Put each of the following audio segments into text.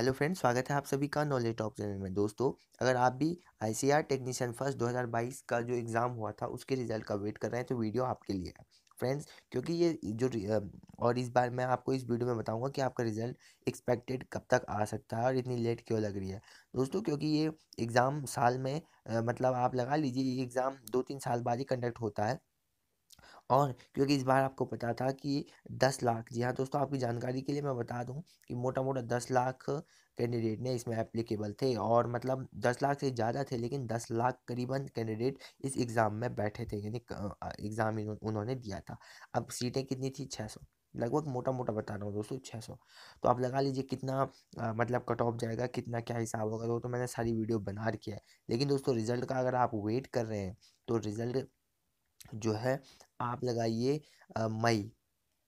hello friends स्वागत है आप सभी का नॉलेज टॉप चैनल में दोस्तों अगर आप भी आईसीआर टेक्नीशियन फर्स्ट 2022 का जो एग्ज़ाम हुआ था उसके रिजल्ट का वेट कर रहे हैं तो वीडियो आपके लिए है फ्रेंड्स क्योंकि ये जो और इस बार मैं आपको इस वीडियो में बताऊंगा कि आपका रिजल्ट एक्सपेक्टेड कब तक आ सकता है और इतनी लेट क्यों लग रही है दोस्तों क्योंकि ये एग्ज़ाम साल में मतलब आप लगा लीजिए ये एग्ज़ाम दो तीन साल बाद ही कंडक्ट होता है और क्योंकि इस बार आपको पता था कि दस लाख जी हाँ दोस्तों आपकी जानकारी के लिए मैं बता दूं कि मोटा मोटा दस लाख कैंडिडेट ने इसमें एप्लीकेबल थे और मतलब दस लाख से ज़्यादा थे लेकिन दस लाख करीबन कैंडिडेट इस एग्ज़ाम में बैठे थे यानी एग्ज़ाम उन्होंने दिया था अब सीटें कितनी थी छः सौ लगभग मोटा मोटा बता रहा हूँ दोस्तों छः सौ तो आप लगा लीजिए कितना आ, मतलब कट ऑफ जाएगा कितना क्या हिसाब होगा तो, तो मैंने सारी वीडियो बना रखी है लेकिन दोस्तों रिज़ल्ट का अगर आप वेट कर रहे हैं तो रिज़ल्ट जो है आप लगाइए मई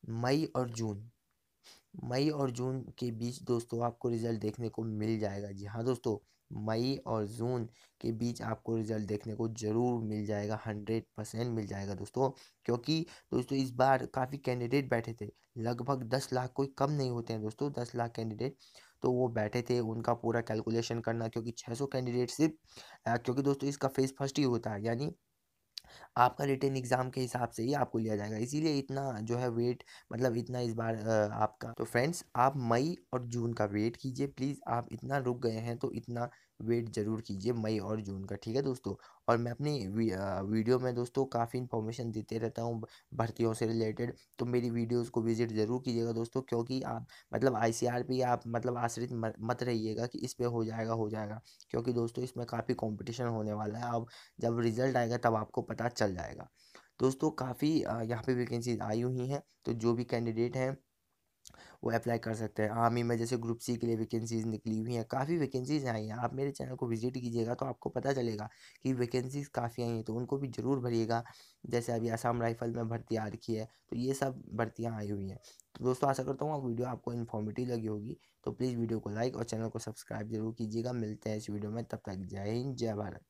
मई और जून मई और जून के बीच दोस्तों आपको रिज़ल्ट देखने को मिल जाएगा जी हाँ दोस्तों मई और जून के बीच आपको रिज़ल्ट देखने को ज़रूर मिल जाएगा हंड्रेड परसेंट मिल जाएगा दोस्तों क्योंकि दोस्तों इस बार काफ़ी कैंडिडेट बैठे थे लगभग दस लाख कोई कम नहीं होते हैं दोस्तों दस लाख कैंडिडेट तो वो बैठे थे उनका पूरा कैलकुलेशन करना क्योंकि सौ कैंडिडेट सिर्फ क्योंकि दोस्तों इसका फेज़ फर्स्ट ही होता है यानी आपका रिटर्न एग्ज़ाम के हिसाब से ही आपको लिया जाएगा इसीलिए इतना जो है वेट मतलब इतना इस बार आपका तो फ्रेंड्स आप मई और जून का वेट कीजिए प्लीज़ आप इतना रुक गए हैं तो इतना वेट ज़रूर कीजिए मई और जून का ठीक है दोस्तों और मैं अपनी वीडियो में दोस्तों काफ़ी इन्फॉर्मेशन देते रहता हूँ भर्तियों से रिलेटेड तो मेरी वीडियोस को विजिट ज़रूर कीजिएगा दोस्तों क्योंकि आप मतलब आई आप मतलब आश्रित मत रहिएगा कि इस पर हो जाएगा हो जाएगा क्योंकि दोस्तों इसमें काफ़ी कॉम्पिटिशन होने वाला है अब जब रिज़ल्ट आएगा तब आपको पता पता चल जाएगा दोस्तों काफ़ी यहाँ पे वैकेंसीज आई हुई हैं तो जो भी कैंडिडेट हैं वो अप्लाई कर सकते हैं आर्मी में जैसे ग्रुप सी के लिए वैकेंसीज निकली हुई हैं काफ़ी वैकेंसीज आई हैं आप मेरे चैनल को विजिट कीजिएगा तो आपको पता चलेगा कि वैकेंसीज काफ़ी आई हैं तो उनको भी ज़रूर भरिएगा जैसे अभी आसाम राइफल में भर्ती आ रखी है तो ये सब भर्तियाँ आई हुई हैं तो दोस्तों आशा करता हूँ आप वीडियो आपको इन्फॉर्मेटिव लगी होगी तो प्लीज़ वीडियो को लाइक और चैनल को सब्सक्राइब जरूर कीजिएगा मिलते हैं इस वीडियो में तब तक जय हिंद जय भारत